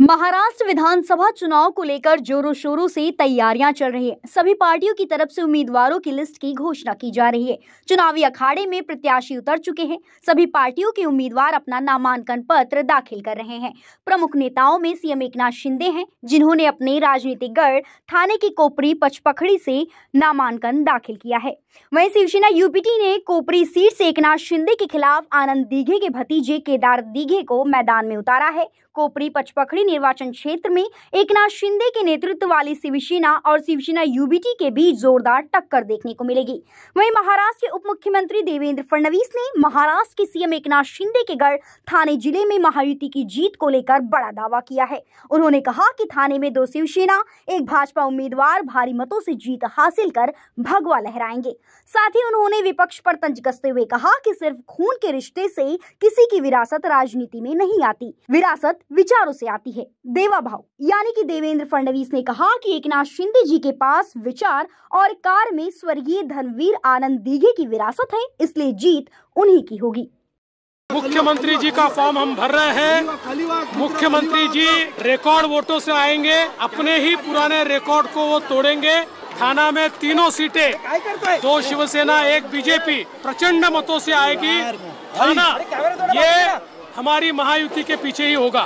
महाराष्ट्र विधानसभा चुनाव को लेकर जोरों शोरों से तैयारियां चल रही है सभी पार्टियों की तरफ से उम्मीदवारों की लिस्ट की घोषणा की जा रही है चुनावी अखाड़े में प्रत्याशी उतर चुके हैं सभी पार्टियों के उम्मीदवार अपना नामांकन पत्र दाखिल कर रहे हैं प्रमुख नेताओं में सीएम एक शिंदे हैं जिन्होंने अपने राजनीतिक गढ़ थाने की कोपरी पचपखड़ी से नामांकन दाखिल किया है वही शिवसेना यूपीटी ने कोपरी सीट से एक शिंदे के खिलाफ आनंद दीघे के भतीजे केदार दीघे को मैदान में उतारा है कोपरी पचपखड़ी मंडी निर्वाचन क्षेत्र में एक शिंदे के नेतृत्व वाली शिवसेना और शिवसेना यूबीटी के बीच जोरदार टक्कर देखने को मिलेगी वहीं महाराष्ट्र के उप मुख्यमंत्री देवेंद्र फडणवीस ने महाराष्ट्र के सीएम एक शिंदे के गढ़ थाने जिले में महायुति की जीत को लेकर बड़ा दावा किया है उन्होंने कहा कि थाने में दो शिवसेना एक भाजपा उम्मीदवार भारी मतों से जीत हासिल कर भगवा लहराएंगे साथ ही उन्होंने विपक्ष पर तंज कसते हुए कहा कि सिर्फ खून के रिश्ते से किसी की विरासत राजनीति में नहीं आती विरासत विचारों से आती है देवा भाव यानी कि देवेंद्र फडणवीस ने कहा कि एकनाथ शिंदे जी के पास विचार और कार में स्वर्गीय धनवीर आनंद दीघे की विरासत है इसलिए जीत उन्हीं की होगी मुख्यमंत्री जी का फॉर्म हम भर रहे हैं मुख्यमंत्री जी रिकॉर्ड वोटों से आएंगे अपने ही पुराने रिकॉर्ड को वो तोड़ेंगे थाना में तीनों सीटें दो शिवसेना एक बीजेपी प्रचंड मतों से आएगी थाना ये हमारी महायुति के पीछे ही होगा